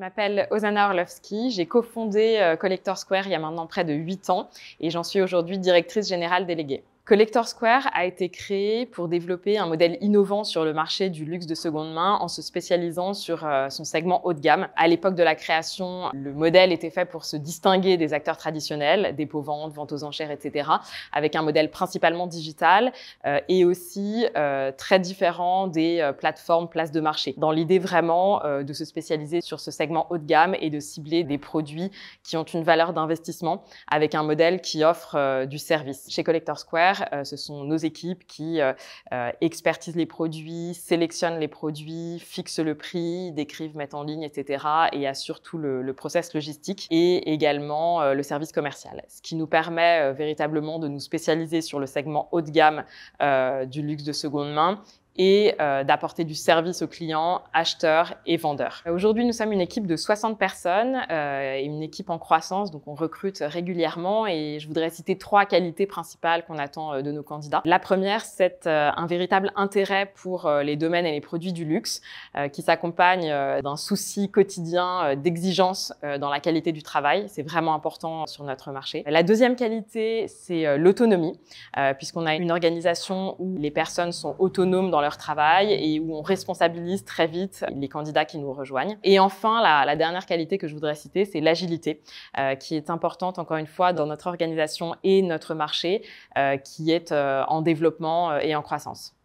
Je m'appelle Ozana Orlovski, j'ai cofondé euh, Collector Square il y a maintenant près de 8 ans et j'en suis aujourd'hui directrice générale déléguée. Collector Square a été créé pour développer un modèle innovant sur le marché du luxe de seconde main en se spécialisant sur euh, son segment haut de gamme. À l'époque de la création, le modèle était fait pour se distinguer des acteurs traditionnels, dépôt-vente, vente aux enchères, etc., avec un modèle principalement digital euh, et aussi euh, très différent des plateformes places de marché, dans l'idée vraiment de se spécialiser sur ce segment haut de gamme et de cibler des produits qui ont une valeur d'investissement avec un modèle qui offre du service. Chez Collector Square, euh, ce sont nos équipes qui euh, euh, expertisent les produits, sélectionnent les produits, fixent le prix, décrivent, mettent en ligne, etc. et assurent tout le, le process logistique et également le service commercial. Ce qui nous permet véritablement de nous spécialiser sur le segment haut de gamme du luxe de seconde main et euh, d'apporter du service aux clients, acheteurs et vendeurs. Euh, aujourd'hui, nous sommes une équipe de 60 personnes euh, et une équipe en croissance, donc on recrute régulièrement et je voudrais citer trois qualités principales qu'on attend de nos candidats. La première, c'est un véritable intérêt pour les domaines et les produits du luxe qui s'accompagne d'un souci quotidien d'exigence dans la qualité du travail. C'est vraiment important sur notre marché. La deuxième qualité, c'est l'autonomie, puisqu'on a une organisation où les personnes sont autonomes dans leur travail et où on responsabilise très vite les candidats qui nous rejoignent. Et enfin, la, dernière qualité que je voudrais citer, c'est l'agilité, euh, qui est importante encore une fois dans notre organisation et notre marché, euh, qui est euh, en développement et en croissance.